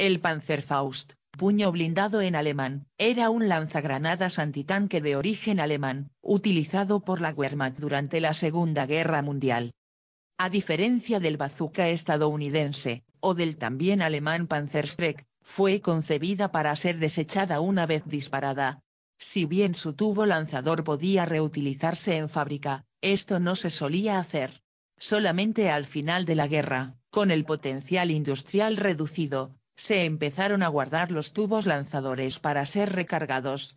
El Panzerfaust, puño blindado en alemán, era un lanzagranadas antitanque de origen alemán, utilizado por la Wehrmacht durante la Segunda Guerra Mundial. A diferencia del bazooka estadounidense, o del también alemán Panzerstreck, fue concebida para ser desechada una vez disparada. Si bien su tubo lanzador podía reutilizarse en fábrica, esto no se solía hacer. Solamente al final de la guerra, con el potencial industrial reducido, se empezaron a guardar los tubos lanzadores para ser recargados.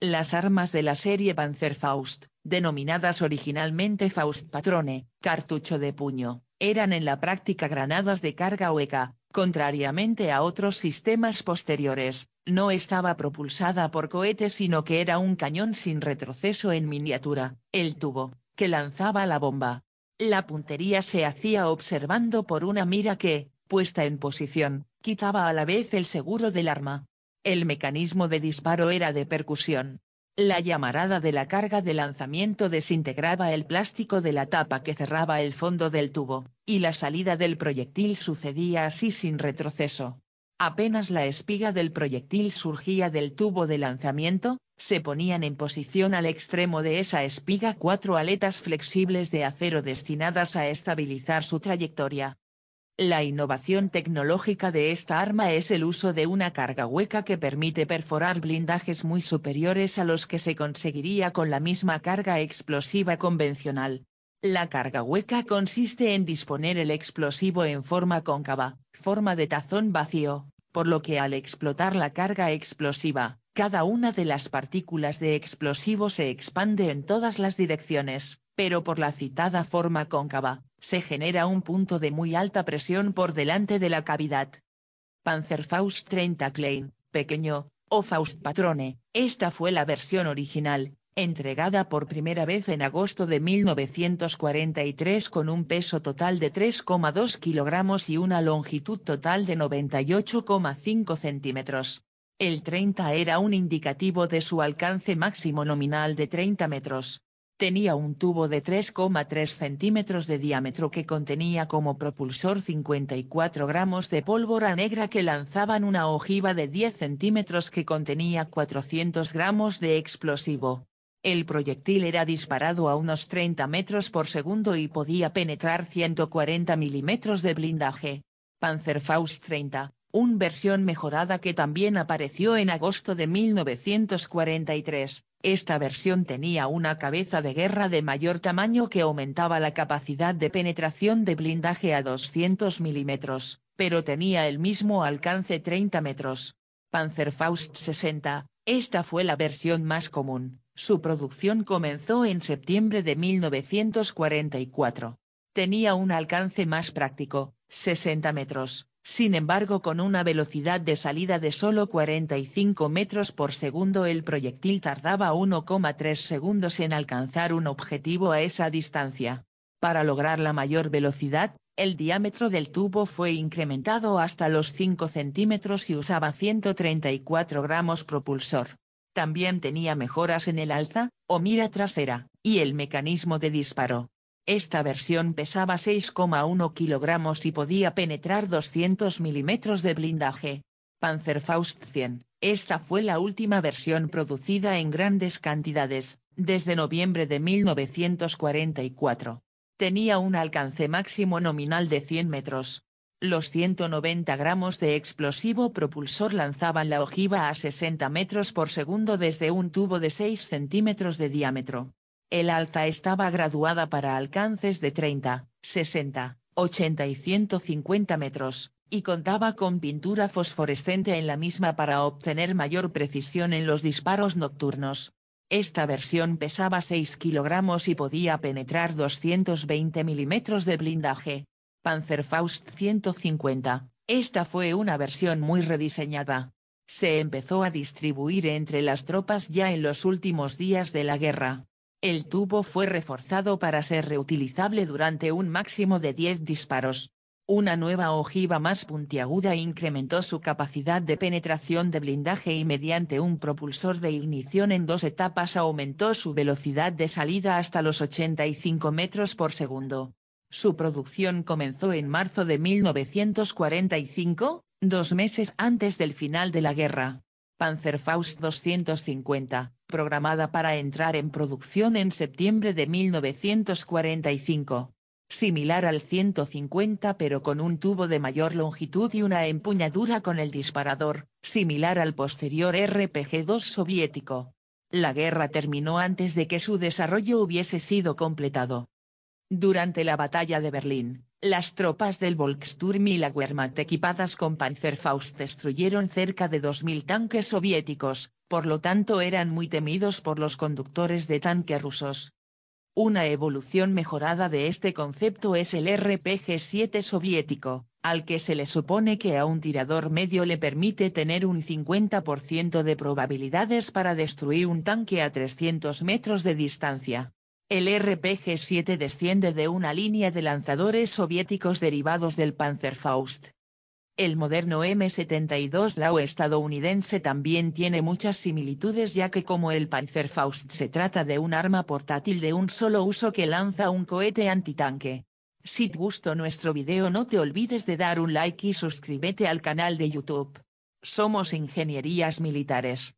Las armas de la serie Faust, denominadas originalmente Faustpatrone, cartucho de puño, eran en la práctica granadas de carga hueca, contrariamente a otros sistemas posteriores, no estaba propulsada por cohetes, sino que era un cañón sin retroceso en miniatura, el tubo, que lanzaba la bomba. La puntería se hacía observando por una mira que, puesta en posición, quitaba a la vez el seguro del arma. El mecanismo de disparo era de percusión. La llamarada de la carga de lanzamiento desintegraba el plástico de la tapa que cerraba el fondo del tubo, y la salida del proyectil sucedía así sin retroceso. Apenas la espiga del proyectil surgía del tubo de lanzamiento, se ponían en posición al extremo de esa espiga cuatro aletas flexibles de acero destinadas a estabilizar su trayectoria. La innovación tecnológica de esta arma es el uso de una carga hueca que permite perforar blindajes muy superiores a los que se conseguiría con la misma carga explosiva convencional. La carga hueca consiste en disponer el explosivo en forma cóncava, forma de tazón vacío, por lo que al explotar la carga explosiva, cada una de las partículas de explosivo se expande en todas las direcciones, pero por la citada forma cóncava, se genera un punto de muy alta presión por delante de la cavidad. Panzerfaust 30 Klein, pequeño, o Faust Patrone, esta fue la versión original, entregada por primera vez en agosto de 1943 con un peso total de 3,2 kilogramos y una longitud total de 98,5 centímetros. El 30 era un indicativo de su alcance máximo nominal de 30 metros tenía un tubo de 3,3 centímetros de diámetro que contenía como propulsor 54 gramos de pólvora negra que lanzaban una ojiva de 10 centímetros que contenía 400 gramos de explosivo. El proyectil era disparado a unos 30 metros por segundo y podía penetrar 140 milímetros de blindaje. Panzerfaust 30. Una versión mejorada que también apareció en agosto de 1943. Esta versión tenía una cabeza de guerra de mayor tamaño que aumentaba la capacidad de penetración de blindaje a 200 milímetros, pero tenía el mismo alcance 30 metros. Panzerfaust 60, esta fue la versión más común, su producción comenzó en septiembre de 1944. Tenía un alcance más práctico, 60 metros, sin embargo con una velocidad de salida de solo 45 metros por segundo el proyectil tardaba 1,3 segundos en alcanzar un objetivo a esa distancia. Para lograr la mayor velocidad, el diámetro del tubo fue incrementado hasta los 5 centímetros y usaba 134 gramos propulsor. También tenía mejoras en el alza, o mira trasera, y el mecanismo de disparo. Esta versión pesaba 6,1 kilogramos y podía penetrar 200 milímetros de blindaje. Panzerfaust 100. Esta fue la última versión producida en grandes cantidades, desde noviembre de 1944. Tenía un alcance máximo nominal de 100 metros. Los 190 gramos de explosivo propulsor lanzaban la ojiva a 60 metros por segundo desde un tubo de 6 centímetros de diámetro. El alza estaba graduada para alcances de 30, 60, 80 y 150 metros, y contaba con pintura fosforescente en la misma para obtener mayor precisión en los disparos nocturnos. Esta versión pesaba 6 kilogramos y podía penetrar 220 milímetros de blindaje. Panzerfaust 150, esta fue una versión muy rediseñada. Se empezó a distribuir entre las tropas ya en los últimos días de la guerra. El tubo fue reforzado para ser reutilizable durante un máximo de 10 disparos. Una nueva ojiva más puntiaguda incrementó su capacidad de penetración de blindaje y mediante un propulsor de ignición en dos etapas aumentó su velocidad de salida hasta los 85 metros por segundo. Su producción comenzó en marzo de 1945, dos meses antes del final de la guerra. Panzerfaust 250, programada para entrar en producción en septiembre de 1945. Similar al 150 pero con un tubo de mayor longitud y una empuñadura con el disparador, similar al posterior RPG-2 soviético. La guerra terminó antes de que su desarrollo hubiese sido completado. Durante la batalla de Berlín, las tropas del Volksturm y la Wehrmacht equipadas con Panzerfaust destruyeron cerca de 2.000 tanques soviéticos, por lo tanto eran muy temidos por los conductores de tanques rusos. Una evolución mejorada de este concepto es el RPG-7 soviético, al que se le supone que a un tirador medio le permite tener un 50% de probabilidades para destruir un tanque a 300 metros de distancia. El RPG-7 desciende de una línea de lanzadores soviéticos derivados del Panzerfaust. El moderno M72 Lao estadounidense también tiene muchas similitudes ya que como el Panzerfaust se trata de un arma portátil de un solo uso que lanza un cohete antitanque. Si te gustó nuestro video no te olvides de dar un like y suscríbete al canal de YouTube. Somos Ingenierías Militares.